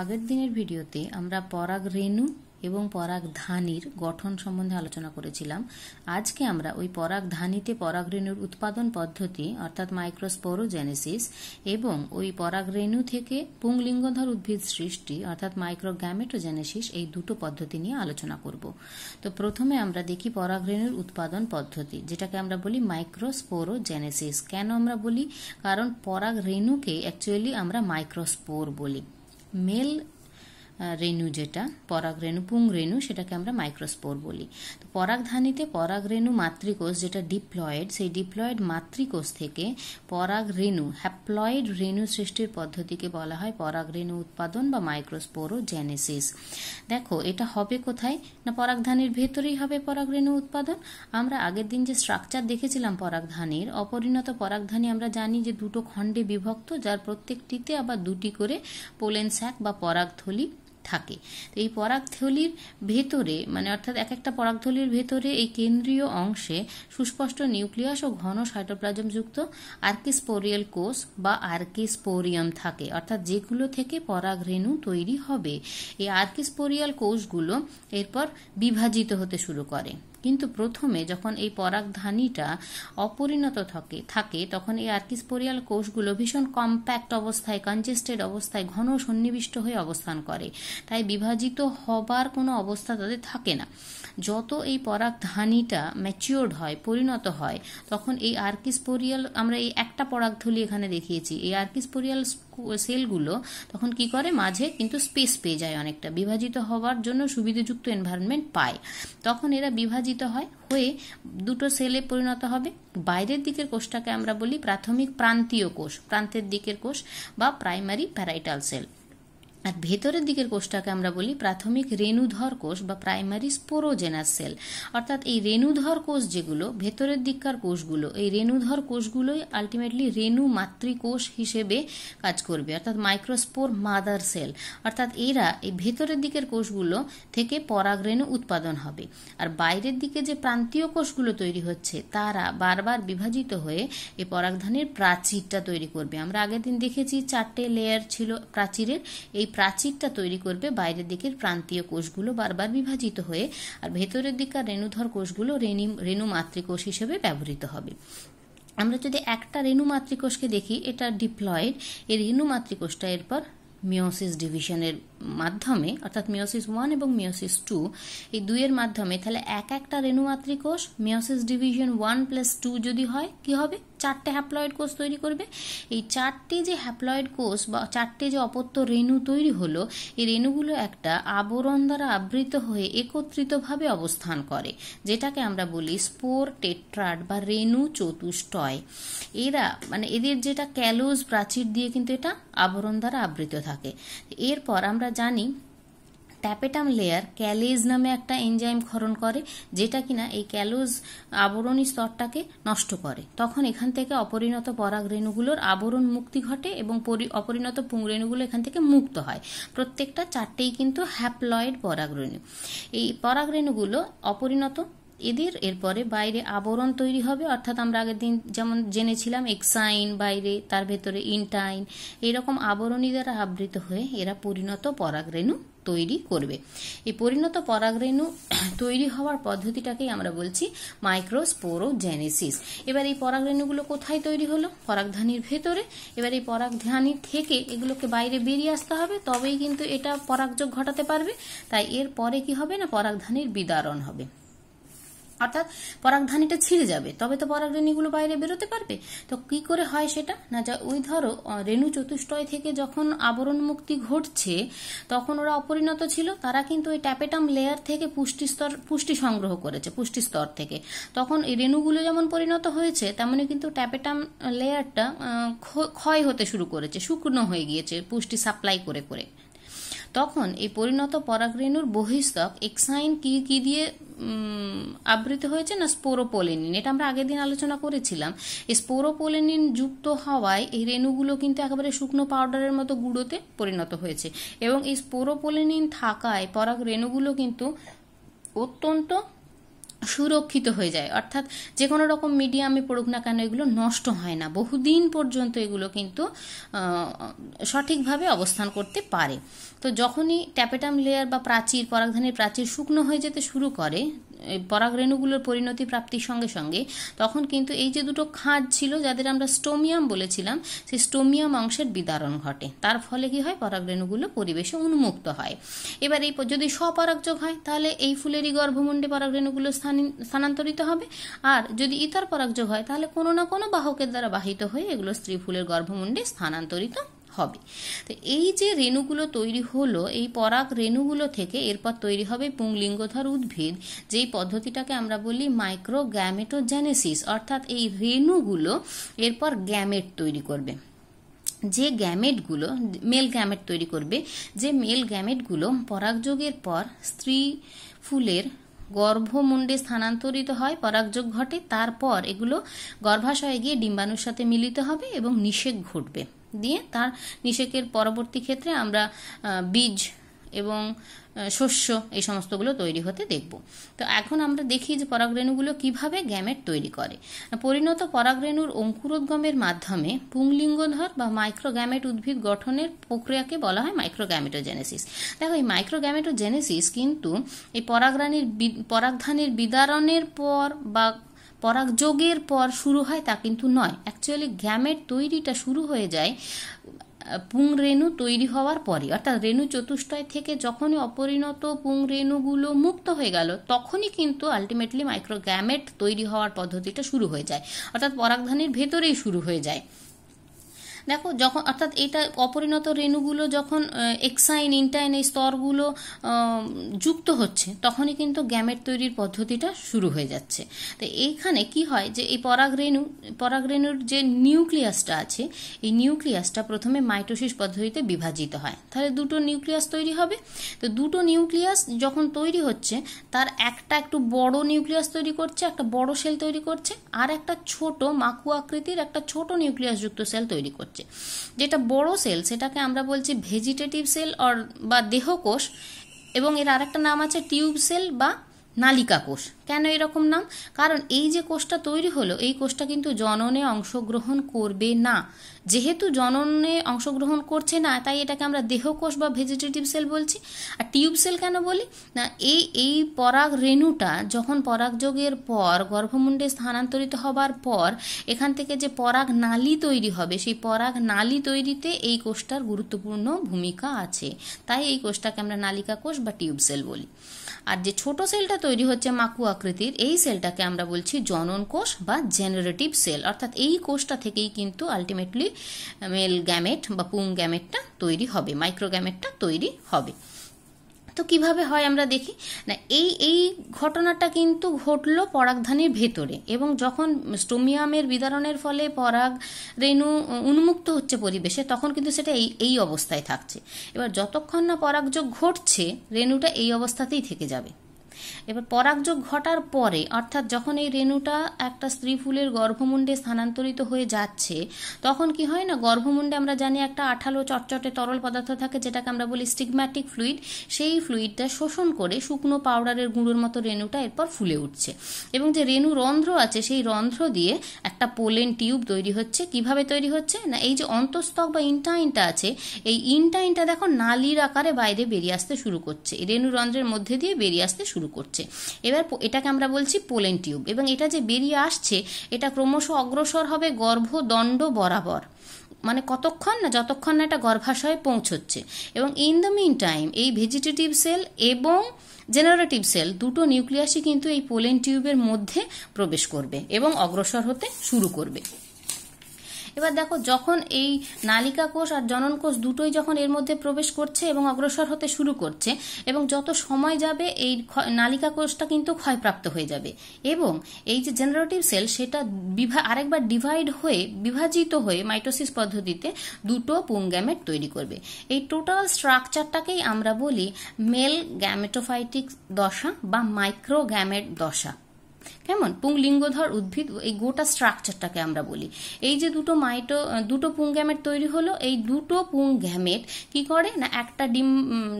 আগের দিনের ভিডিওতে আমরা পরাগ রেণু এবং পরাগ ধানির গঠন সম্বন্ধে আলোচনা করেছিলাম আজকে আমরা ওই পরাগ ধানিতে পরাগ রেণুর উৎপাদন পদ্ধতি অর্থাৎ মাইক্রোস্পোরোজেনেসিস এবং ওই পরাগ রেণু থেকে পুংলিঙ্গধর উদ্ভিদ সৃষ্টি অর্থাৎ মাইক্রোগ্যামেটোজেনেসিস এই দুটো পদ্ধতি নিয়ে আলোচনা করব তো প্রথমে আমরা দেখি পরাগ রেণুর উৎপাদন পদ্ধতি যেটাকে আমরা বলি মাইক্রোস্পোরোজেনেসিস কেন আমরা বলি কারণ পরাগ রেণুকে অ্যাকচুয়ালি আমরা মাইক্রোস্পোর বলি male রেণু যেটা পরাগ রেণু পুং রেণু সেটাকে আমরা মাইক্রোস্পোর বলি তো পরাগধানীতে পরাগ রেণু মাতৃকোষ যেটা ডিপ্লয়েড সেই ডিপ্লয়েড মাতৃকোষ থেকে পরাগ রেণু হ্যাপ্লয়েড রেণু সৃষ্টির পদ্ধতিকে বলা হয় পরাগ রেণু উৎপাদন বা মাইক্রোস্পোরো জেনেসিস দেখো এটা হবে কোথায় না পরাগধানীর ভেতরেই হবে পরাগ রেণু উৎপাদন আমরা আগের দিন যে স্ট্রাকচার দেখেছিলাম পরাগধানীর অপরিণত পরাগধানী আমরা জানি যে দুটো খণ্ডে বিভক্ত যার প্রত্যেকটিতে আবার দুটি করে পোলেন স্যাক বা পরাগথলি থাকে তো এই পরাগথলির ভেতরে মানে অর্থাৎ এক একটা পরাগথলির ভেতরে এই কেন্দ্রীয় অংশে সুস্পষ্ট নিউক্লিয়াস ও ঘন সাইটোপ্লাজমযুক্ত আর্কিস্পোরিয়াল কোষ বা আর্কিস্পোরিয়াম থাকে অর্থাৎ যেগুলো থেকে পরাগরেণু তৈরি হবে এই আর্কিস্পোরিয়াল কোষগুলো এরপর বিভাজিত হতে শুরু করে কিন্তু প্রথমে যখন এই পরাগধানীটা অপরিণত থাকে থাকে তখন এই আর্কিসপোরিয়াল কোষগুলো ভীষণ কম্প্যাক্ট অবস্থায় কনজেস্টেড অবস্থায় ঘন সন্নিবিষ্ট হয়ে অবস্থান করে তাই বিভাজিত হবার কোনো অবস্থা তাদের থাকে না যত এই পরাগধানীটা ম্যাচিওর্ড হয় পরিণত হয় তখন এই আর্কিসপোরিয়াল আমরা এই একটা পরাগধুলি এখানে দেখিয়েছি এই আর্কিসপোরিয়াল সেলগুলো তখন কি করে মাঝে কিন্তু স্পেস পেয়ে যায় অনেকটা বিভাজিত হওয়ার জন্য সুবিধাযুক্ত এনভায়রনমেন্ট পায় তখন এরা বিভাজিত হয় হয়ে দুটো সেলে পরিণত হবে বাইরের দিকের কোষটাকে আমরা বলি প্রাথমিক প্রান্তীয় কোষ প্রান্তের দিকের কোষ বা প্রাইমারি প্যারাইটাল সেল আর ভেতরের দিকের কোষটাকে আমরা বলি প্রাথমিক রেণুধর কোষ বা প্রাইমারি স্পোরোজেনার সেল অর্থাৎ এই রেণুধর কোষ যেগুলো ভেতরের দিককার কোষগুলো এই রেণুধর কোষগুলোই আলটিমেটলি রেণু মাতৃকোষ হিসেবে কাজ করবে অর্থাৎ মাইক্রোস্পোর মাদার সেল অর্থাৎ এরা এই ভেতরের দিকের কোষগুলো থেকে পরাগরেণু উৎপাদন হবে আর বাইরের দিকে যে প্রান্তীয় কোষগুলো তৈরি হচ্ছে তারা বারবার বিভাজিত হয়ে এই পরাগধানের প্রাচীরটা তৈরি করবে আমরা আগের দিন দেখেছি চারটে লেয়ার ছিল প্রাচীরের এই প্রাচীরটা তৈরি করবে বাইরের দিকের প্রান্তীয় কোষগুলো বারবার বিভাজিত হয়ে আর ভেতরের দিককার রেণুধর কোষগুলো রেণু রেণু মাতৃকোষ হিসেবে ব্যবহৃত হবে আমরা যদি একটা রেণু মাতৃকোষকে দেখি এটা ডিপ্লয়েড এই রেণু মাতৃকোষটা এরপর মিওসিস ডিভিশনের মাধ্যমে অর্থাৎ মিওসিস ওয়ান এবং মিওসিস টু এই দুইয়ের মাধ্যমে তাহলে এক একটা রেণুমাতৃ কোষ meiosis division one plus two যদি হয় কি হবে চারটে হ্যাপ্লয়েড কোষ তৈরি করবে এই চারটি যে হ্যাপ্লয়েড কোষ বা চারটে যে অপত্য রেণু তৈরি হলো এই রেণুগুলো একটা আবরণ দ্বারা আবৃত হয়ে একত্রিতভাবে অবস্থান করে যেটাকে আমরা বলি স্পোর টেট্রাড বা রেণু চতুষ্টয় এরা মানে এদের যেটা ক্যালোজ প্রাচীর দিয়ে কিন্তু এটা আবরণ দ্বারা আবৃত থাকে এরপর আমরা আমরা জানি ট্যাপেটাম লেয়ার ক্যালেজ নামে একটা এনজাইম ক্ষরণ করে যেটা কিনা এই ক্যালোজ আবরণী স্তরটাকে নষ্ট করে তখন এখান থেকে অপরিণত পরাগরেণুগুলোর আবরণ মুক্তি ঘটে এবং অপরিণত পুংরেণুগুলো এখান থেকে মুক্ত হয় প্রত্যেকটা চারটেই কিন্তু হ্যাপ্লয়েড পরাগরেণু এই পরাগরেণুগুলো অপরিণত এদের এরপরে বাইরে আবরণ তৈরি হবে অর্থাৎ আমরা আগের দিন যেমন জেনেছিলাম এক্সাইন বাইরে তার ভেতরে ইনটাইন এরকম আবরণী দ্বারা আবৃত হয়ে এরা পরিণত পরাগরেণু তৈরি করবে এই পরিণত পরাগরেণু তৈরি হওয়ার পদ্ধতিটাকেই আমরা বলছি মাইক্রোস্পোরোজেনেসিস এবার এই পরাগরেণুগুলো কোথায় তৈরি হলো পরাগধানীর ভেতরে এবার এই পরাগধানী থেকে এগুলোকে বাইরে বেরিয়ে আসতে হবে তবেই কিন্তু এটা পরাগযোগ ঘটাতে পারবে তাই এর পরে কি হবে না পরাগধানীর বিদারণ হবে অর্থাৎ পরাগধানীটা ছিঁড়ে যাবে তবে তো পরাগরেণীগুলো বাইরে বেরোতে পারবে তো কি করে হয় সেটা না যা ওই ধরো রেণু চতুষ্টয় থেকে যখন আবরণ মুক্তি ঘটছে তখন ওরা অপরিণত ছিল তারা কিন্তু ওই ট্যাপেটাম লেয়ার থেকে পুষ্টি স্তর পুষ্টি সংগ্রহ করেছে পুষ্টি স্তর থেকে তখন এই রেণুগুলো যেমন পরিণত হয়েছে তেমনি কিন্তু ট্যাপেটাম লেয়ারটা ক্ষয় হতে শুরু করেছে শুকনো হয়ে গিয়েছে পুষ্টি সাপ্লাই করে করে তখন এই পরিণত পরাগরেণুর বহিস্তক এক্সাইন কি কি দিয়ে আবৃত হয়েছে না স্পোরোপোলেনিন এটা আমরা আগের দিন আলোচনা করেছিলাম এই স্পোরোপোলেনিন যুক্ত হওয়ায় এই রেণুগুলো কিন্তু একেবারে শুকনো পাউডারের মতো গুঁড়োতে পরিণত হয়েছে এবং এই স্পোরোপোলেনিন থাকায় পরাগ রেণুগুলো কিন্তু অত্যন্ত সুরক্ষিত হয়ে যায় অর্থাৎ যে কোনো রকম মিডিয়ামে পড়ুক না কেন এগুলো নষ্ট হয় না বহুদিন পর্যন্ত এগুলো কিন্তু সঠিকভাবে অবস্থান করতে পারে তো যখনই ট্যাপেটাম লেয়ার বা প্রাচীর পরাগধানের প্রাচীর শুকনো হয়ে যেতে শুরু করে পরাগরেণুগুলোর পরিণতি প্রাপ্তির সঙ্গে সঙ্গে তখন কিন্তু এই যে দুটো খাঁজ ছিল যাদের আমরা স্টোমিয়াম বলেছিলাম সেই স্টোমিয়াম অংশের বিদারণ ঘটে তার ফলে কি হয় পরাগরেণুগুলো পরিবেশে উন্মুক্ত হয় এবার এই যদি স্বপরাগযোগ হয় তাহলে এই ফুলেরই গর্ভমুণ্ডে পরাগরেণুগুলো স্থানান্তরিত হবে আর যদি ইতর পরাগযোগ হয় তাহলে কোনো না কোনো বাহকের দ্বারা বাহিত হয়ে এগুলো স্ত্রী ফুলের গর্ভমুণ্ডে স্থানান্তরিত হবে তো এই যে রেণুগুলো তৈরি হলো এই পরাগ রেণুগুলো থেকে এরপর তৈরি হবে পুংলিঙ্গধর উদ্ভিদ যেই পদ্ধতিটাকে আমরা বলি মাইক্রো গ্যামেটোজেনেসিস অর্থাৎ এই রেণুগুলো এরপর গ্যামেট তৈরি করবে যে গ্যামেটগুলো মেল গ্যামেট তৈরি করবে যে মেল গ্যামেটগুলো পরাগযোগের পর স্ত্রী ফুলের গর্ভমুণ্ডে স্থানান্তরিত হয় পরাগযোগ ঘটে তারপর এগুলো গর্ভাশয়ে গিয়ে ডিম্বাণুর সাথে মিলিত হবে এবং নিষেক ঘটবে দিয়ে তার নিষেকের পরবর্তী ক্ষেত্রে আমরা বীজ এবং শস্য এই সমস্তগুলো তৈরি হতে দেখব তো এখন আমরা দেখি যে পরাগরেণুগুলো কিভাবে গ্যামেট তৈরি করে পরিণত পরাগরেণুর অঙ্কুরোদ্গমের মাধ্যমে পুংলিঙ্গধর বা মাইক্রোগ্যামেট উদ্ভিদ গঠনের প্রক্রিয়াকে বলা হয় মাইক্রোগ্যামেটোজেনেসিস দেখো এই মাইক্রোগ্যামেটোজেনেসিস কিন্তু এই পরাগরাণীর পরাগধানের বিদারণের পর বা পরাগযোগের পর শুরু হয় তা কিন্তু নয় অ্যাকচুয়ালি গ্যামেট তৈরিটা শুরু হয়ে যায় পুং রেণু তৈরি হওয়ার পরে অর্থাৎ রেণু চতুষ্টয় থেকে যখনই অপরিণত পুং রেণুগুলো মুক্ত হয়ে গেল তখনই কিন্তু আলটিমেটলি মাইক্রোগ্যামেট তৈরি হওয়ার পদ্ধতিটা শুরু হয়ে যায় অর্থাৎ পরাগধানীর ভেতরেই শুরু হয়ে যায় দেখো যখন অর্থাৎ এটা অপরিণত রেণুগুলো যখন এক্সাইন ইনটাইন এই স্তরগুলো যুক্ত হচ্ছে তখনই কিন্তু গ্যামেট তৈরির পদ্ধতিটা শুরু হয়ে যাচ্ছে তো এইখানে কি হয় যে এই পরাগরেণু পরাগরেণুর যে নিউক্লিয়াসটা আছে এই নিউক্লিয়াসটা প্রথমে মাইটোসিস পদ্ধতিতে বিভাজিত হয় তাহলে দুটো নিউক্লিয়াস তৈরি হবে তো দুটো নিউক্লিয়াস যখন তৈরি হচ্ছে তার একটা একটু বড় নিউক্লিয়াস তৈরি করছে একটা বড় সেল তৈরি করছে আর একটা ছোট মাকু আকৃতির একটা ছোট নিউক্লিয়াসযুক্ত সেল তৈরি করছে সবচেয়ে যেটা বড় সেল সেটাকে আমরা বলছি ভেজিটেটিভ সেল অর বা দেহকোষ এবং এর আরেকটা নাম আছে টিউব সেল বা নালিকা কোষ কেন এরকম নাম কারণ এই যে কোষটা তৈরি হলো এই কোষটা কিন্তু জননে অংশগ্রহণ করবে না যেহেতু জননে অংশগ্রহণ করছে না তাই এটাকে আমরা দেহকোষ বা ভেজিটেটিভ সেল বলছি আর টিউব সেল কেন বলি না এই এই পরাগ রেণুটা যখন পরাগযোগের পর গর্ভমুণ্ডে স্থানান্তরিত হবার পর এখান থেকে যে পরাগ নালি তৈরি হবে সেই পরাগ নালি তৈরিতে এই কোষটার গুরুত্বপূর্ণ ভূমিকা আছে তাই এই কোষটাকে আমরা নালিকা কোষ বা টিউব সেল বলি আর যে ছোট সেলটা তৈরি হচ্ছে মাকুয়া আকৃতির এই সেলটাকে আমরা বলছি জনন কোষ বা জেনারেটিভ সেল অর্থাৎ এই কোষটা থেকেই কিন্তু আলটিমেটলি মেল গ্যামেট বা পুং গ্যামেটটা তৈরি হবে মাইক্রো গ্যামেটটা তৈরি হবে তো কিভাবে হয় আমরা দেখি না এই এই ঘটনাটা কিন্তু ঘটলো পরাগধানীর ভেতরে এবং যখন স্টোমিয়ামের বিদারণের ফলে পরাগ রেণু উন্মুক্ত হচ্ছে পরিবেশে তখন কিন্তু সেটা এই এই অবস্থায় থাকছে এবার যতক্ষণ না পরাগযোগ ঘটছে রেণুটা এই অবস্থাতেই থেকে যাবে এবার পরাগযোগ ঘটার পরে অর্থাৎ যখন এই রেণুটা একটা স্ত্রী ফুলের গর্ভমুণ্ডে স্থানান্তরিত হয়ে যাচ্ছে তখন কি হয় না গর্ভমুণ্ডে আমরা জানি একটা আঠালো চটচটে তরল পদার্থ থাকে যেটাকে আমরা বলি স্টিগম্যাটিক ফ্লুইড সেই ফ্লুইডটা শোষণ করে শুকনো পাউডারের গুঁড়োর মতো রেণুটা এরপর ফুলে উঠছে এবং যে রেণু রন্ধ্র আছে সেই রন্ধ্র দিয়ে একটা পোলেন টিউব তৈরি হচ্ছে কিভাবে তৈরি হচ্ছে না এই যে অন্তঃস্তক বা ইনটাইনটা আছে এই ইনটাইনটা দেখো নালির আকারে বাইরে বেরিয়ে আসতে শুরু করছে রেণু রন্ধ্রের মধ্যে দিয়ে বেরিয়ে আসতে শুরু করছে হচ্ছে এবার এটাকে আমরা বলছি পোলেন টিউব এবং এটা যে বেরিয়ে আসছে এটা ক্রমশ অগ্রসর হবে গর্ভদণ্ড বরাবর মানে কতক্ষণ না যতক্ষণ না এটা গর্ভাশয়ে পৌঁছচ্ছে এবং ইন দ্য মিন টাইম এই ভেজিটেটিভ সেল এবং জেনারেটিভ সেল দুটো নিউক্লিয়াসই কিন্তু এই পোলেন টিউবের মধ্যে প্রবেশ করবে এবং অগ্রসর হতে শুরু করবে এবার দেখো যখন এই নালিকা কোষ আর জনন কোষ দুটোই যখন এর মধ্যে প্রবেশ করছে এবং অগ্রসর হতে শুরু করছে এবং যত সময় যাবে এই নালিকা কোষটা কিন্তু ক্ষয়প্রাপ্ত হয়ে যাবে এবং এই যে জেনারেটিভ সেল সেটা বিভা আরেকবার ডিভাইড হয়ে বিভাজিত হয়ে মাইটোসিস পদ্ধতিতে দুটো পুং গ্যামেট তৈরি করবে এই টোটাল স্ট্রাকচারটাকেই আমরা বলি মেল গ্যামেটোফাইটিক দশা বা মাইক্রো গ্যামেট দশা কেমন পুংলিঙ্গধর উদ্ভিদ এই গোটা স্ট্রাকচারটাকে আমরা বলি এই যে দুটো মাইটো দুটো পুং গ্যামেট তৈরি হলো এই দুটো পুং গ্যামেট কি করে না একটা ডিম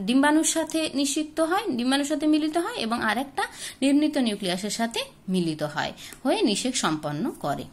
ডিম্বাণুর সাথে নিষিক্ত হয় ডিম্বাণুর সাথে মিলিত হয় এবং আরেকটা নির্মিত নিউক্লিয়াসের সাথে মিলিত হয় হয়ে নিষেক সম্পন্ন করে